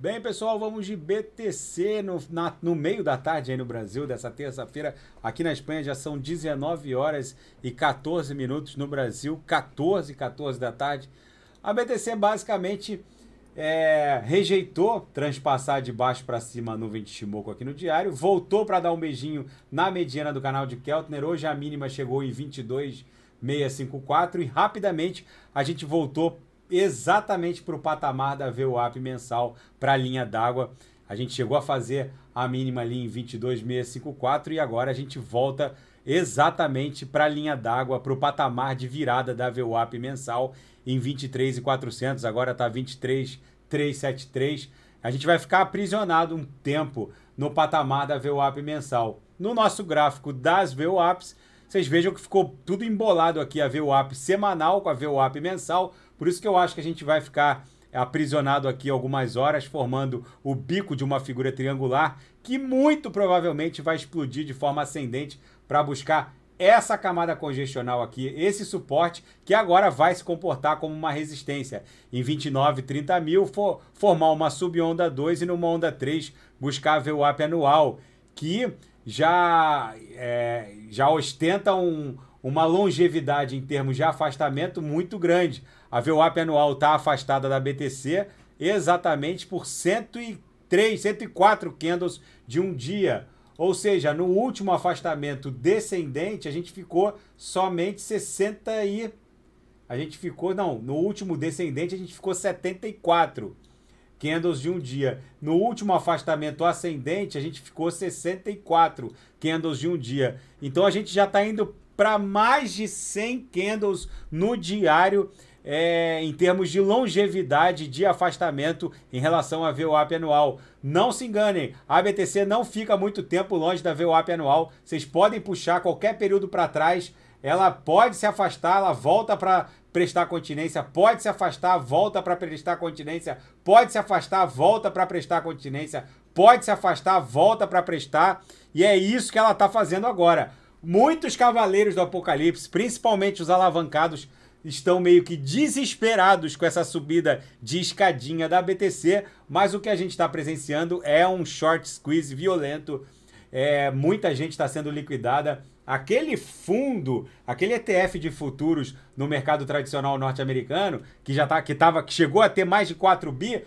Bem, pessoal, vamos de BTC no, na, no meio da tarde aí no Brasil, dessa terça-feira. Aqui na Espanha já são 19 horas e 14 minutos no Brasil, 14, 14 da tarde. A BTC basicamente é, rejeitou transpassar de baixo para cima a nuvem de Shimoku aqui no diário, voltou para dar um beijinho na mediana do canal de Keltner. Hoje a mínima chegou em 22,654 e rapidamente a gente voltou exatamente para o patamar da VWAP mensal para a linha d'água. A gente chegou a fazer a mínima ali em 22,654 e agora a gente volta exatamente para a linha d'água, para o patamar de virada da VWAP mensal em 23,400, agora está 23,373. A gente vai ficar aprisionado um tempo no patamar da VWAP mensal. No nosso gráfico das VWAPs, vocês vejam que ficou tudo embolado aqui, a VWAP semanal com a VWAP mensal, por isso que eu acho que a gente vai ficar é, aprisionado aqui algumas horas, formando o bico de uma figura triangular que muito provavelmente vai explodir de forma ascendente para buscar essa camada congestional aqui, esse suporte, que agora vai se comportar como uma resistência. Em 29, 30 mil, for, formar uma subonda 2 e numa onda 3 buscar a VWAP anual, que já, é, já ostenta um, uma longevidade em termos de afastamento muito grande. A VWAP anual está afastada da BTC exatamente por 103, 104 candles de um dia. Ou seja, no último afastamento descendente, a gente ficou somente 60 e a gente ficou, não, no último descendente a gente ficou 74 candles de um dia. No último afastamento ascendente, a gente ficou 64 candles de um dia. Então a gente já está indo para mais de 100 candles no diário é, em termos de longevidade de afastamento em relação à VWAP anual. Não se enganem, a BTC não fica muito tempo longe da VWAP anual. Vocês podem puxar qualquer período para trás, ela pode se afastar, ela volta para prestar continência, pode se afastar, volta para prestar continência, pode se afastar, volta para prestar continência, pode se afastar, volta para prestar, e é isso que ela está fazendo agora. Muitos cavaleiros do apocalipse, principalmente os alavancados, estão meio que desesperados com essa subida de escadinha da BTC, mas o que a gente está presenciando é um short squeeze violento. É, muita gente está sendo liquidada. Aquele fundo, aquele ETF de futuros no mercado tradicional norte-americano, que já tá, que, tava, que chegou a ter mais de 4 bi,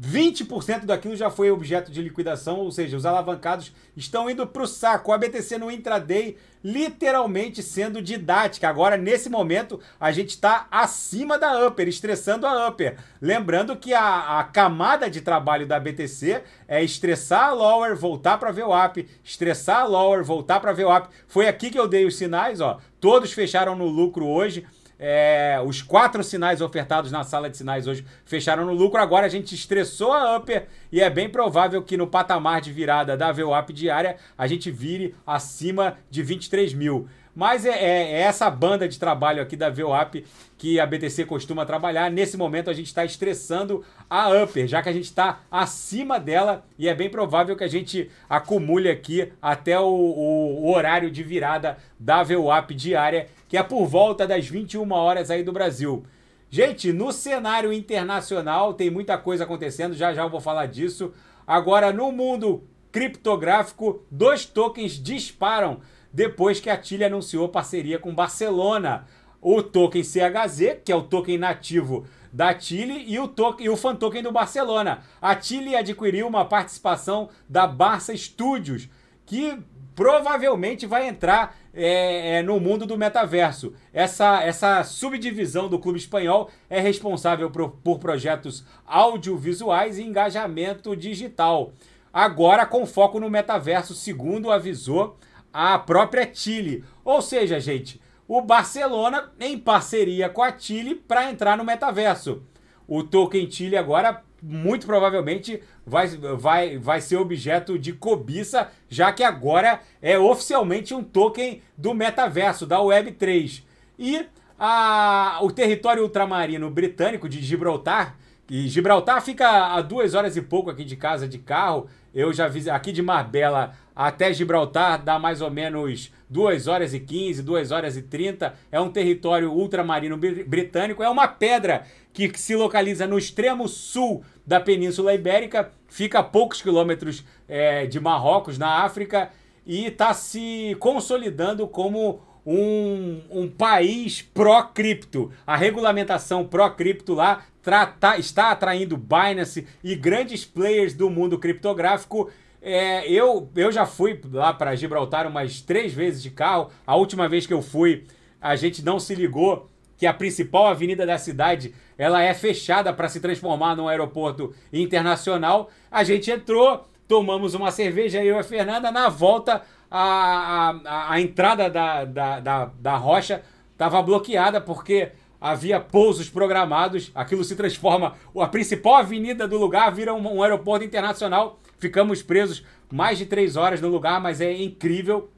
20% daquilo já foi objeto de liquidação, ou seja, os alavancados estão indo para o saco. A BTC no intraday literalmente sendo didática. Agora, nesse momento, a gente está acima da Upper, estressando a Upper. Lembrando que a, a camada de trabalho da BTC é estressar a Lower, voltar para VWAP, estressar a Lower, voltar para VWAP. Foi aqui que eu dei os sinais, ó. Todos fecharam no lucro hoje. É, os quatro sinais ofertados na sala de sinais hoje fecharam no lucro. Agora a gente estressou a upper e é bem provável que no patamar de virada da VWAP diária a gente vire acima de 23 mil. Mas é, é, é essa banda de trabalho aqui da VWAP que a BTC costuma trabalhar. Nesse momento a gente está estressando a Upper, já que a gente está acima dela e é bem provável que a gente acumule aqui até o, o, horário de virada da VWAP diária, que é por volta das 21 horas aí do Brasil. Gente, no cenário internacional tem muita coisa acontecendo, já já eu vou falar disso. Agora, no mundo criptográfico, dois tokens disparam depois que a Tilly anunciou parceria com Barcelona. O token CHZ, que é o token nativo da Chile e o, token, e o fan token do Barcelona. A Chile adquiriu uma participação da Barça Studios, que provavelmente vai entrar é, é, no mundo do metaverso. Essa, essa subdivisão do clube espanhol é responsável por, por projetos audiovisuais e engajamento digital. Agora com foco no metaverso, segundo avisou a própria Chile. Ou seja, gente, o Barcelona em parceria com a Chile para entrar no metaverso. O token Chile agora muito provavelmente vai, vai, vai ser objeto de cobiça, já que agora é oficialmente um token do metaverso, da Web3. E a, o território ultramarino britânico de Gibraltar e Gibraltar fica a duas horas e pouco aqui de casa de carro. Eu já vi aqui de Marbella até Gibraltar dá mais ou menos 2 horas e 15, 2 horas e 30. É um território ultramarino britânico. É uma pedra que se localiza no extremo sul da Península Ibérica, fica a poucos quilômetros é, de Marrocos, na África, e está se consolidando como um, um país pró-cripto. A regulamentação pró-cripto lá trata, tá, está atraindo Binance e grandes players do mundo criptográfico. É, eu, eu já fui lá para Gibraltar umas três vezes de carro. A última vez que eu fui, a gente não se ligou que a principal avenida da cidade ela é fechada para se transformar num aeroporto internacional. A gente entrou, tomamos uma cerveja, eu e a Fernanda. Na volta, a, a, entrada da, da, da, da rocha estava bloqueada porque havia pousos programados. Aquilo se transforma, a principal avenida do lugar vira um, um aeroporto internacional. Ficamos presos mais de três horas no lugar, mas é incrível,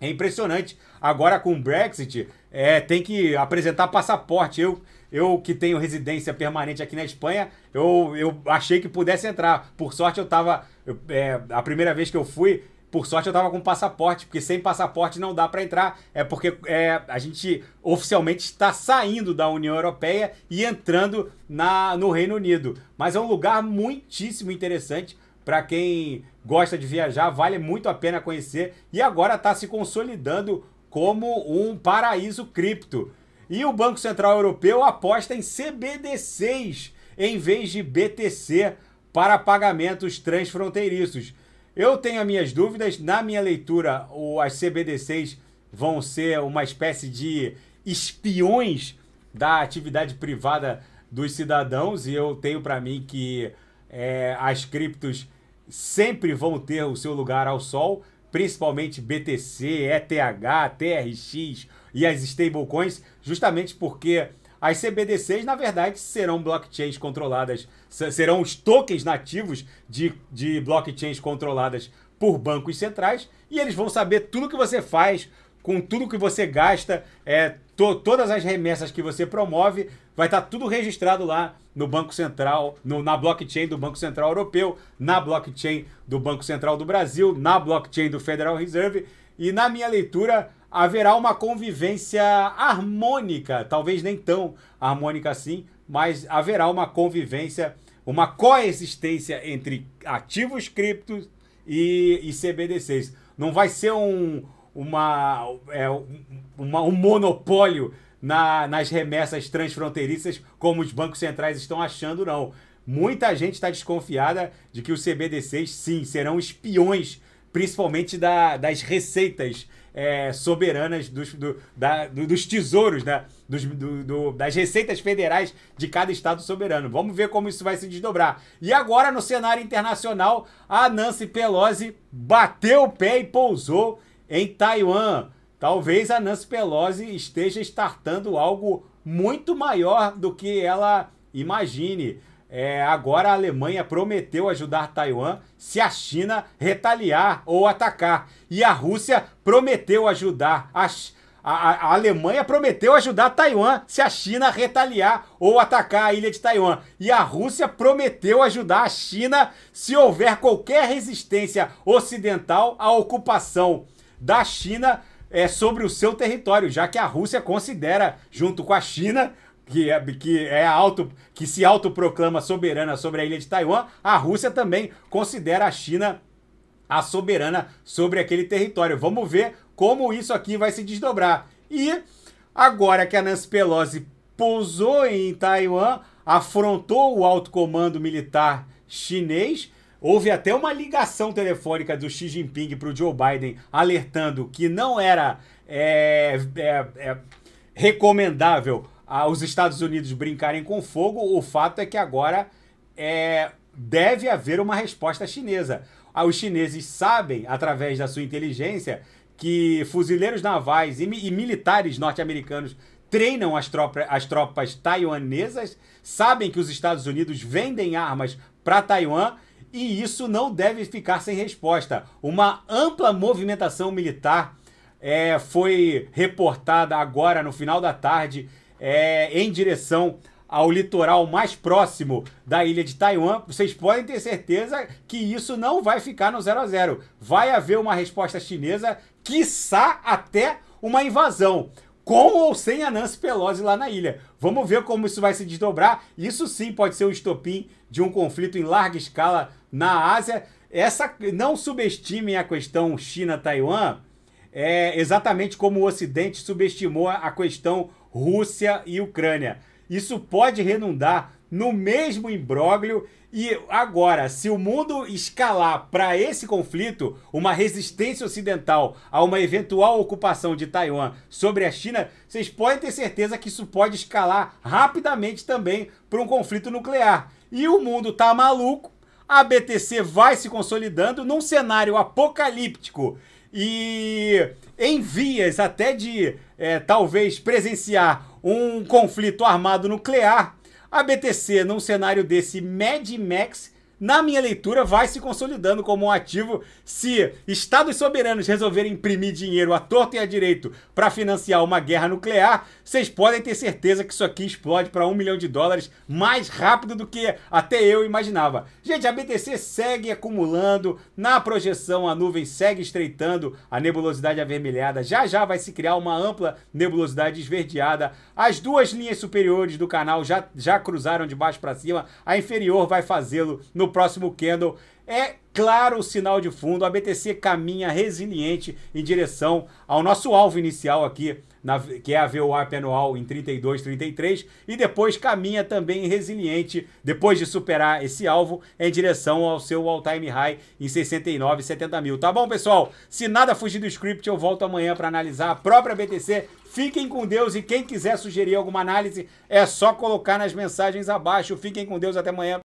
é impressionante. Agora com o Brexit, é, tem que apresentar passaporte. Eu, eu que tenho residência permanente aqui na Espanha, eu, eu achei que pudesse entrar. Por sorte, eu estava é, a primeira vez que eu fui, por sorte eu tava com passaporte, porque sem passaporte não dá para entrar. É porque é, a gente oficialmente está saindo da União Europeia e entrando na, no Reino Unido. Mas é um lugar muitíssimo interessante para quem gosta de viajar, vale muito a pena conhecer e agora está se consolidando como um paraíso cripto. E o Banco Central Europeu aposta em CBDCs em vez de BTC para pagamentos transfronteiriços. Eu tenho as minhas dúvidas. Na minha leitura, o, as CBDCs vão ser uma espécie de espiões da atividade privada dos cidadãos e eu tenho para mim que é, as criptos sempre vão ter o seu lugar ao sol, principalmente BTC, ETH, TRX e as stablecoins, justamente porque as CBDCs, na verdade, serão blockchains controladas, serão os tokens nativos de, de blockchains controladas por bancos centrais e eles vão saber tudo que você faz, com tudo que você gasta, é, to, todas as remessas que você promove, vai estar tá tudo registrado lá no Banco Central, no, na blockchain do Banco Central Europeu, na blockchain do Banco Central do Brasil, na blockchain do Federal Reserve. E na minha leitura, haverá uma convivência harmônica, talvez nem tão harmônica assim, mas haverá uma convivência, uma coexistência entre ativos criptos e, e CBDCs. Não vai ser um, uma, é, uma, um monopólio na, nas remessas transfronteiriças, como os bancos centrais estão achando, não. Muita gente está desconfiada de que os CBDCs, sim, serão espiões principalmente da, das receitas é, soberanas dos, do, da, do, dos tesouros, da, né? dos, do, das receitas federais de cada estado soberano. Vamos ver como isso vai se desdobrar. E agora, no cenário internacional, a Nancy Pelosi bateu o pé e pousou em Taiwan. Talvez a Nancy Pelosi esteja startando algo muito maior do que ela imagine. É, agora a Alemanha prometeu ajudar Taiwan se a China retaliar ou atacar. E a Rússia prometeu ajudar a, a, a Alemanha prometeu ajudar Taiwan se a China retaliar ou atacar a ilha de Taiwan. E a Rússia prometeu ajudar a China se houver qualquer resistência ocidental à ocupação da China é, sobre o seu território, já que a Rússia considera, junto com a China, que é, que é auto, que se autoproclama soberana sobre a ilha de Taiwan, a Rússia também considera a China a soberana sobre aquele território. Vamos ver como isso aqui vai se desdobrar. E agora que a Nancy Pelosi pousou em Taiwan, afrontou o alto comando militar chinês, houve até uma ligação telefônica do Xi Jinping para o Joe Biden alertando que não era é, é, é recomendável os Estados Unidos brincarem com fogo, o fato é que agora é, deve haver uma resposta chinesa. Ah, os chineses sabem, através da sua inteligência, que fuzileiros navais e, e militares norte-americanos treinam as, tropa, as tropas taiwanesas, sabem que os Estados Unidos vendem armas para Taiwan e isso não deve ficar sem resposta. Uma ampla movimentação militar é, foi reportada agora no final da tarde é, em direção ao litoral mais próximo da ilha de Taiwan, vocês podem ter certeza que isso não vai ficar no 0 a 0. Vai haver uma resposta chinesa, quiçá até uma invasão com ou sem a Nancy Pelosi lá na ilha. Vamos ver como isso vai se desdobrar. Isso sim pode ser um estopim de um conflito em larga escala na Ásia. Essa não subestimem a questão China-Taiwan, é exatamente como o Ocidente subestimou a questão Rússia e Ucrânia. Isso pode redundar no mesmo imbróglio e agora, se o mundo escalar para esse conflito, uma resistência ocidental a uma eventual ocupação de Taiwan sobre a China, vocês podem ter certeza que isso pode escalar rapidamente também para um conflito nuclear. E o mundo tá maluco, a BTC vai se consolidando num cenário apocalíptico e em vias até de é, talvez presenciar um conflito armado nuclear, a BTC, num cenário desse Mad Max, na minha leitura, vai se consolidando como um ativo. Se estados soberanos resolverem imprimir dinheiro à torta e à direito para financiar uma guerra nuclear, vocês podem ter certeza que isso aqui explode para um milhão de dólares mais rápido do que até eu imaginava. Gente, a BTC segue acumulando, na projeção a nuvem segue estreitando a nebulosidade avermelhada, já já vai se criar uma ampla nebulosidade esverdeada. As duas linhas superiores do canal já, já cruzaram de baixo para cima, a inferior vai fazê-lo no no próximo candle. É claro o sinal de fundo, a BTC caminha resiliente em direção ao nosso alvo inicial aqui, na, que é a VWAP anual em 32, 33, e depois caminha também resiliente, depois de superar esse alvo, em direção ao seu all-time high em 69, 70 mil. Tá bom, pessoal? Se nada fugir do script, eu volto amanhã para analisar a própria BTC. Fiquem com Deus e quem quiser sugerir alguma análise, é só colocar nas mensagens abaixo. Fiquem com Deus até amanhã.